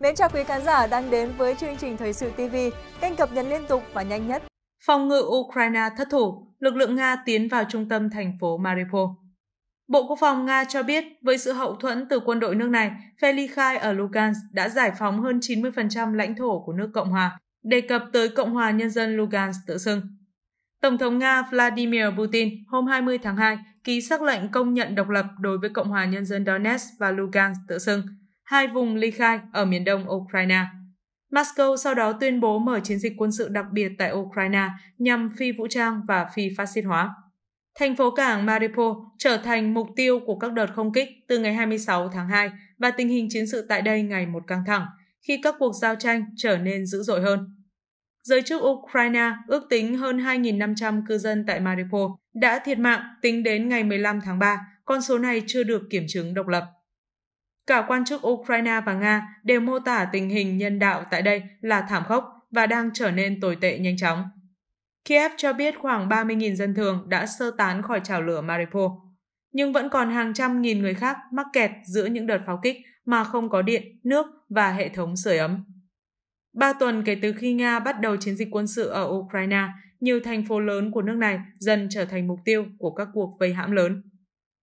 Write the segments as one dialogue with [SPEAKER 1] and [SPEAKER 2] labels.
[SPEAKER 1] Mến chào quý khán giả đang đến với chương trình Thời sự TV, kênh cập nhật liên tục và nhanh nhất. Phòng ngự Ukraine thất thủ, lực lượng Nga tiến vào trung tâm thành phố Mariupol. Bộ Quốc phòng Nga cho biết, với sự hậu thuẫn từ quân đội nước này, phe ly khai ở Lugansk đã giải phóng hơn 90% lãnh thổ của nước Cộng hòa, đề cập tới Cộng hòa Nhân dân Lugansk tự xưng. Tổng thống Nga Vladimir Putin hôm 20 tháng 2 ký sắc lệnh công nhận độc lập đối với Cộng hòa Nhân dân Donetsk và Lugansk tự xưng – hai vùng ly khai ở miền đông Ukraine. Moscow sau đó tuyên bố mở chiến dịch quân sự đặc biệt tại Ukraine nhằm phi vũ trang và phi phát xít hóa. Thành phố cảng Mariupol trở thành mục tiêu của các đợt không kích từ ngày 26 tháng 2 và tình hình chiến sự tại đây ngày một căng thẳng, khi các cuộc giao tranh trở nên dữ dội hơn. Giới chức Ukraine ước tính hơn 2.500 cư dân tại Mariupol đã thiệt mạng tính đến ngày 15 tháng 3, con số này chưa được kiểm chứng độc lập. Cả quan chức Ukraine và Nga đều mô tả tình hình nhân đạo tại đây là thảm khốc và đang trở nên tồi tệ nhanh chóng. Kiev cho biết khoảng 30.000 dân thường đã sơ tán khỏi trào lửa Mariupol, nhưng vẫn còn hàng trăm nghìn người khác mắc kẹt giữa những đợt pháo kích mà không có điện, nước và hệ thống sưởi ấm. Ba tuần kể từ khi Nga bắt đầu chiến dịch quân sự ở Ukraine, nhiều thành phố lớn của nước này dần trở thành mục tiêu của các cuộc vây hãm lớn.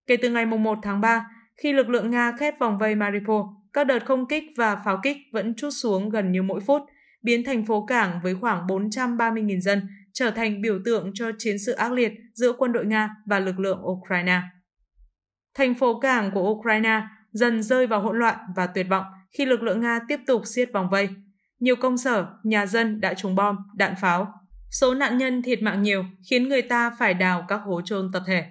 [SPEAKER 1] Kể từ ngày 1 tháng 3, khi lực lượng Nga khép vòng vây Mariupol, các đợt không kích và pháo kích vẫn trút xuống gần như mỗi phút, biến thành phố cảng với khoảng 430.000 dân trở thành biểu tượng cho chiến sự ác liệt giữa quân đội Nga và lực lượng Ukraine. Thành phố cảng của Ukraine dần rơi vào hỗn loạn và tuyệt vọng khi lực lượng Nga tiếp tục siết vòng vây. Nhiều công sở, nhà dân đã trúng bom, đạn pháo. Số nạn nhân thiệt mạng nhiều khiến người ta phải đào các hố chôn tập thể.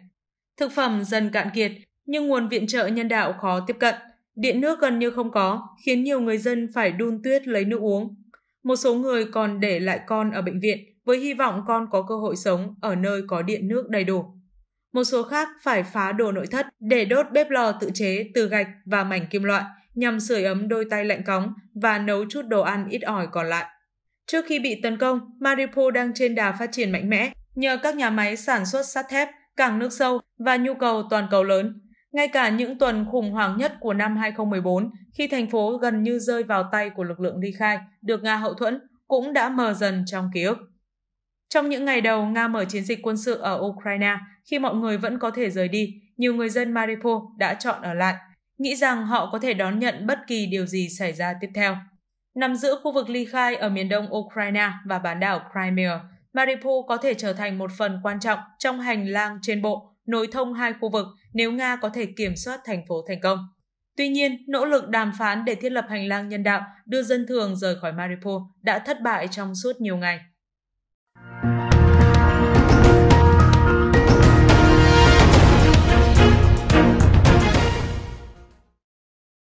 [SPEAKER 1] Thực phẩm dần cạn kiệt nhưng nguồn viện trợ nhân đạo khó tiếp cận, điện nước gần như không có, khiến nhiều người dân phải đun tuyết lấy nước uống. Một số người còn để lại con ở bệnh viện với hy vọng con có cơ hội sống ở nơi có điện nước đầy đủ. Một số khác phải phá đồ nội thất để đốt bếp lò tự chế từ gạch và mảnh kim loại nhằm sưởi ấm đôi tay lạnh cóng và nấu chút đồ ăn ít ỏi còn lại. Trước khi bị tấn công, Mariupol đang trên đà phát triển mạnh mẽ nhờ các nhà máy sản xuất sắt thép, cảng nước sâu và nhu cầu toàn cầu lớn ngay cả những tuần khủng hoảng nhất của năm 2014, khi thành phố gần như rơi vào tay của lực lượng ly khai, được Nga hậu thuẫn, cũng đã mờ dần trong ký ức. Trong những ngày đầu Nga mở chiến dịch quân sự ở Ukraine, khi mọi người vẫn có thể rời đi, nhiều người dân Mariupol đã chọn ở lại, nghĩ rằng họ có thể đón nhận bất kỳ điều gì xảy ra tiếp theo. Nằm giữa khu vực ly khai ở miền đông Ukraine và bán đảo Crimea, Mariupol có thể trở thành một phần quan trọng trong hành lang trên bộ nối thông hai khu vực nếu Nga có thể kiểm soát thành phố thành công. Tuy nhiên, nỗ lực đàm phán để thiết lập hành lang nhân đạo đưa dân thường rời khỏi Mariupol đã thất bại trong suốt nhiều ngày.